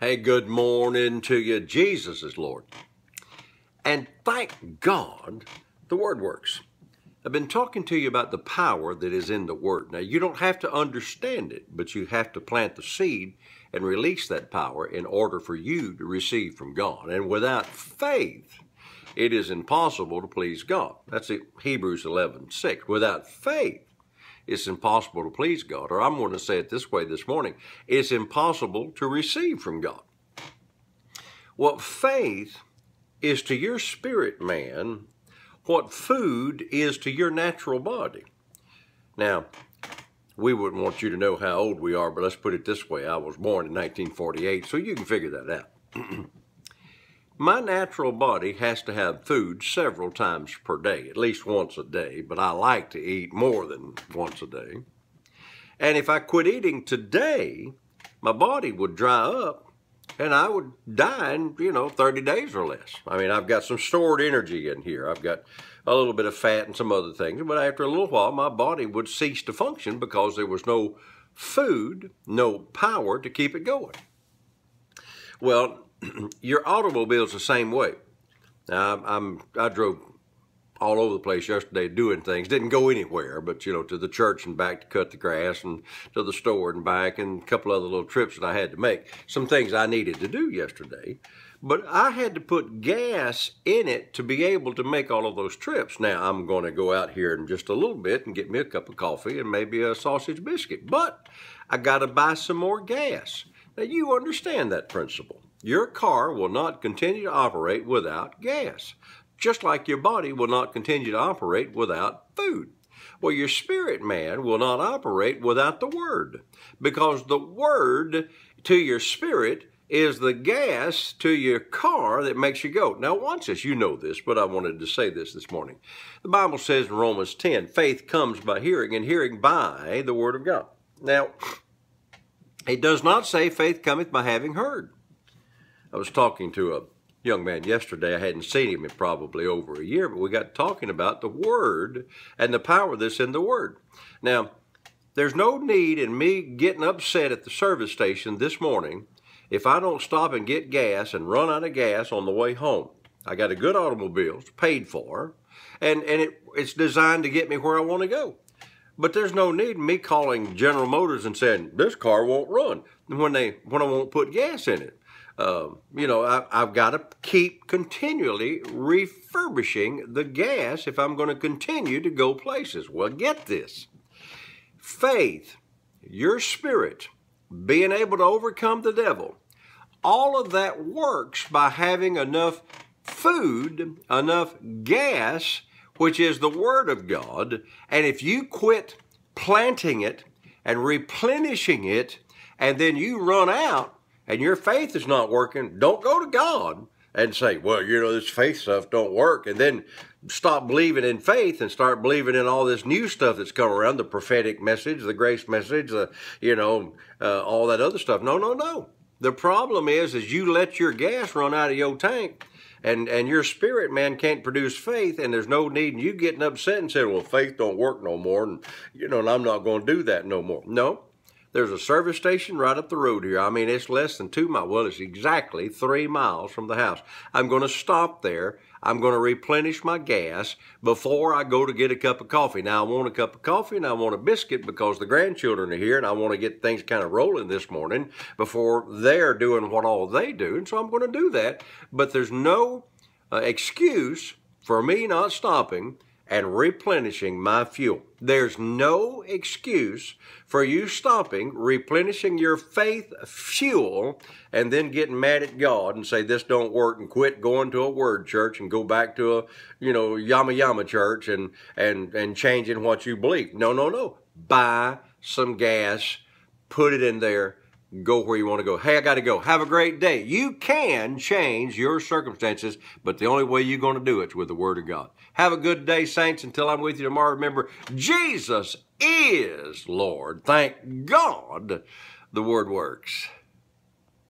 Hey, good morning to you. Jesus is Lord. And thank God the Word works. I've been talking to you about the power that is in the Word. Now, you don't have to understand it, but you have to plant the seed and release that power in order for you to receive from God. And without faith, it is impossible to please God. That's Hebrews 11, 6. Without faith, it's impossible to please God. Or I'm going to say it this way this morning it's impossible to receive from God. What faith is to your spirit man, what food is to your natural body. Now, we wouldn't want you to know how old we are, but let's put it this way I was born in 1948, so you can figure that out. My natural body has to have food several times per day, at least once a day, but I like to eat more than once a day. And if I quit eating today, my body would dry up and I would die in, you know, 30 days or less. I mean, I've got some stored energy in here. I've got a little bit of fat and some other things. But after a little while, my body would cease to function because there was no food, no power to keep it going. Well, your automobile's the same way. Now, I'm, I drove all over the place yesterday doing things. Didn't go anywhere, but you know, to the church and back to cut the grass and to the store and back and a couple other little trips that I had to make. Some things I needed to do yesterday, but I had to put gas in it to be able to make all of those trips. Now I'm going to go out here in just a little bit and get me a cup of coffee and maybe a sausage biscuit, but I got to buy some more gas. Now you understand that principle. Your car will not continue to operate without gas, just like your body will not continue to operate without food. Well, your spirit man will not operate without the Word, because the Word to your spirit is the gas to your car that makes you go. Now, watch this. You know this, but I wanted to say this this morning. The Bible says in Romans 10, faith comes by hearing, and hearing by the Word of God. Now, it does not say faith cometh by having heard. I was talking to a young man yesterday. I hadn't seen him in probably over a year, but we got talking about the Word and the power that's in the Word. Now, there's no need in me getting upset at the service station this morning if I don't stop and get gas and run out of gas on the way home. I got a good automobile, it's paid for, and, and it, it's designed to get me where I want to go. But there's no need in me calling General Motors and saying, this car won't run when, they, when I won't put gas in it. Um, you know, I, I've got to keep continually refurbishing the gas if I'm going to continue to go places. Well, get this. Faith, your spirit, being able to overcome the devil, all of that works by having enough food, enough gas, which is the Word of God. And if you quit planting it and replenishing it, and then you run out, and your faith is not working, don't go to God and say, well, you know, this faith stuff don't work. And then stop believing in faith and start believing in all this new stuff that's come around, the prophetic message, the grace message, the, you know, uh, all that other stuff. No, no, no. The problem is, is you let your gas run out of your tank and, and your spirit man can't produce faith and there's no need in you getting upset and saying, well, faith don't work no more. And, you know, and I'm not going to do that no more. No, there's a service station right up the road here. I mean, it's less than two miles. Well, it's exactly three miles from the house. I'm going to stop there. I'm going to replenish my gas before I go to get a cup of coffee. Now, I want a cup of coffee and I want a biscuit because the grandchildren are here and I want to get things kind of rolling this morning before they're doing what all they do. And so I'm going to do that. But there's no uh, excuse for me not stopping and replenishing my fuel. There's no excuse for you stopping, replenishing your faith fuel, and then getting mad at God and say, this don't work, and quit going to a word church and go back to a, you know, yama yama church and, and, and changing what you believe. No, no, no. Buy some gas, put it in there, go where you want to go. Hey, I got to go. Have a great day. You can change your circumstances, but the only way you're going to do it is with the Word of God. Have a good day, saints. Until I'm with you tomorrow, remember, Jesus is Lord. Thank God the Word works.